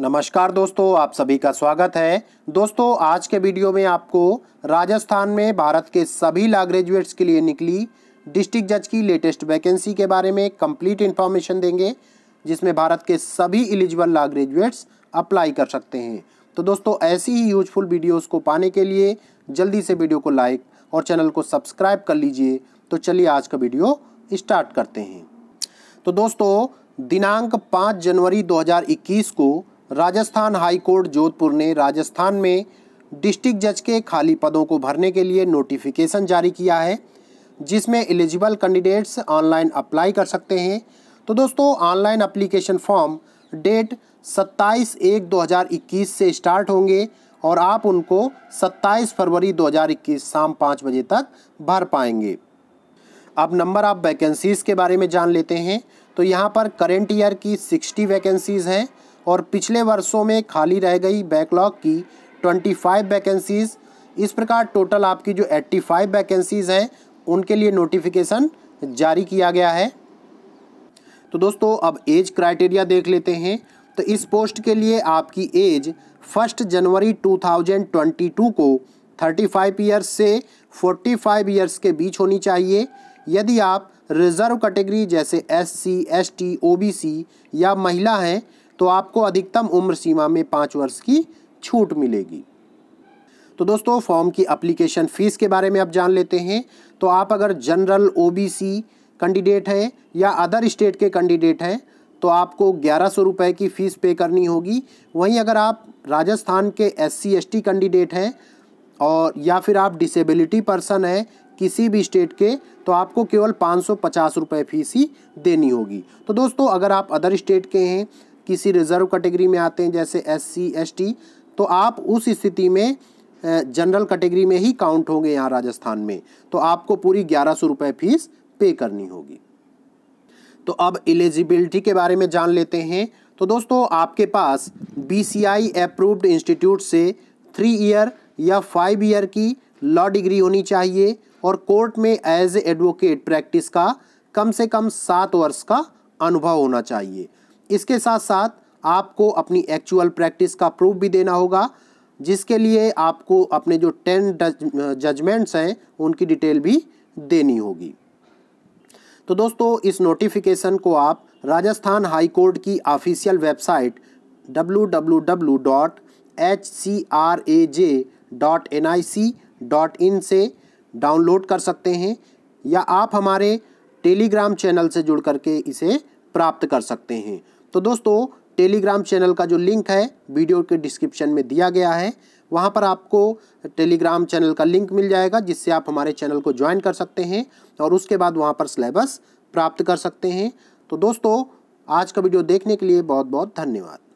नमस्कार दोस्तों आप सभी का स्वागत है दोस्तों आज के वीडियो में आपको राजस्थान में भारत के सभी लॉ ग्रेजुएट्स के लिए निकली डिस्ट्रिक्ट जज की लेटेस्ट वैकेंसी के बारे में कंप्लीट इन्फॉर्मेशन देंगे जिसमें भारत के सभी एलिजिबल लॉ ग्रेजुएट्स अप्लाई कर सकते हैं तो दोस्तों ऐसी ही यूजफुल वीडियोज़ को पाने के लिए जल्दी से वीडियो को लाइक और चैनल को सब्सक्राइब कर लीजिए तो चलिए आज का वीडियो स्टार्ट करते हैं तो दोस्तों दिनांक पाँच जनवरी दो को राजस्थान हाई कोर्ट जोधपुर ने राजस्थान में डिस्ट्रिक्ट जज के खाली पदों को भरने के लिए नोटिफिकेशन जारी किया है जिसमें एलिजिबल कैंडिडेट्स ऑनलाइन अप्लाई कर सकते हैं तो दोस्तों ऑनलाइन अप्लीकेशन फॉर्म डेट 27 एक 2021 से स्टार्ट होंगे और आप उनको 27 फरवरी 2021 शाम पाँच बजे तक भर पाएंगे अब नंबर आप वैकेंसीज़ के बारे में जान लेते हैं तो यहाँ पर करेंट ईयर की 60 वैकेंसीज़ हैं और पिछले वर्षों में खाली रह गई बैकलॉग की 25 वैकेंसीज़ इस प्रकार टोटल आपकी जो 85 वैकेंसीज़ हैं उनके लिए नोटिफिकेशन जारी किया गया है तो दोस्तों अब एज क्राइटेरिया देख लेते हैं तो इस पोस्ट के लिए आपकी एज फर्स्ट जनवरी 2022 को 35 ईयर्स से 45 ईयर्स के बीच होनी चाहिए यदि आप रिजर्व कैटेगरी जैसे S C S T O B C या महिला हैं तो आपको अधिकतम उम्र सीमा में पाँच वर्ष की छूट मिलेगी तो दोस्तों फॉर्म की अप्लीकेशन फ़ीस के बारे में आप जान लेते हैं तो आप अगर जनरल ओबीसी कैंडिडेट हैं या अदर स्टेट के कैंडिडेट हैं तो आपको ग्यारह सौ रुपये की फ़ीस पे करनी होगी वहीं अगर आप राजस्थान के S C S T candidate हैं और या फिर आप डिसेबिलिटी पर्सन हैं किसी भी स्टेट के तो आपको केवल पाँच सौ पचास रुपये फीस ही देनी होगी तो दोस्तों अगर आप अदर स्टेट के हैं किसी रिजर्व कैटेगरी में आते हैं जैसे एस सी एस टी तो आप उस स्थिति में जनरल कैटेगरी में ही काउंट होंगे यहाँ राजस्थान में तो आपको पूरी ग्यारह सौ रुपये फीस पे करनी होगी तो अब एलिजिबिलिटी के बारे में जान लेते हैं तो दोस्तों आपके पास B C I approved institute से थ्री ईयर या फाइव ईयर की लॉ डिग्री होनी चाहिए और कोर्ट में एज एडवोकेट प्रैक्टिस का कम से कम सात वर्ष का अनुभव होना चाहिए इसके साथ साथ आपको अपनी एक्चुअल प्रैक्टिस का प्रूफ भी देना होगा जिसके लिए आपको अपने जो टेन जजमेंट्स हैं उनकी डिटेल भी देनी होगी तो दोस्तों इस नोटिफिकेशन को आप राजस्थान हाई कोर्ट की ऑफिशियल वेबसाइट www.hcraj.nic.in से डाउनलोड कर सकते हैं या आप हमारे टेलीग्राम चैनल से जुड़ करके इसे प्राप्त कर सकते हैं तो दोस्तों टेलीग्राम चैनल का जो लिंक है वीडियो के डिस्क्रिप्शन में दिया गया है वहाँ पर आपको टेलीग्राम चैनल का लिंक मिल जाएगा जिससे आप हमारे चैनल को ज्वाइन कर सकते हैं और उसके बाद वहाँ पर सिलेबस प्राप्त कर सकते हैं तो दोस्तों आज का वीडियो देखने के लिए बहुत बहुत धन्यवाद